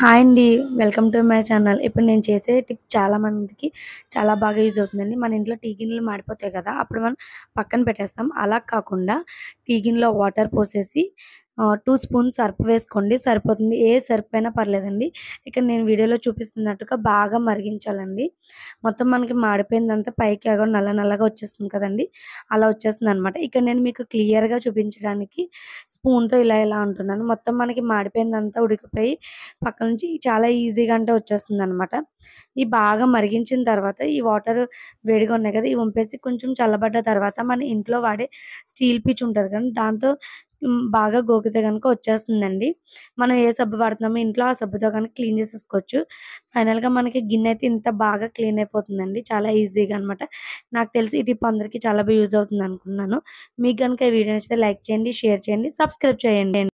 hi అండి welcome to my channel ఇప్పుడు నేను చేసే టిప్ చాలా మందికి చాలా బాగా యూజ్ అవుతుందండి మన ఇంట్లో టీ గిన్నెలు మాడిపోతాయి కదా అప్పుడు మనం పక్కన పెట్టేస్తాం అలా కాకుండా టీ గిన్నెలో వాటర్ పోసేసి టూ స్పూన్ సర్ఫ్ వేసుకోండి సరిపోతుంది ఏ సర్ప్ అయినా పర్లేదండి ఇక్కడ నేను వీడియోలో చూపిస్తున్నట్టుగా బాగా మరిగించాలండి మొత్తం మనకి మాడిపోయిందంతా పైకి ఎగో నల్ల నల్లగా వచ్చేస్తుంది కదండి అలా వచ్చేస్తుంది అనమాట ఇక్కడ నేను మీకు క్లియర్గా చూపించడానికి స్పూన్తో ఇలా ఇలా అంటున్నాను మొత్తం మనకి మాడిపోయిందంతా ఉడికిపోయి పక్క నుంచి చాలా ఈజీగా అంటే వచ్చేస్తుంది అనమాట ఈ బాగా మరిగించిన తర్వాత ఈ వాటర్ వేడిగా ఉన్నాయి కదా ఇవి వంపేసి కొంచెం చల్లబడ్డ తర్వాత మన ఇంట్లో వాడే స్టీల్ పీచ్ ఉంటుంది కానీ దాంతో బాగా గోకితే కనుక వచ్చేస్తుందండి మనం ఏ సబ్బు వాడుతున్నామో ఇంట్లో ఆ సబ్బుతో కనుక క్లీన్ చేసేసుకోవచ్చు ఫైనల్గా మనకి గిన్నె అయితే ఇంత బాగా క్లీన్ అయిపోతుందండి చాలా ఈజీగా అనమాట నాకు తెలిసి ఇది టిప్ అందరికీ చాలా బాగా యూజ్ అవుతుంది అనుకున్నాను మీకు కనుక ఈ వీడియో నచ్చితే లైక్ చేయండి షేర్ చేయండి సబ్స్క్రైబ్ చేయండి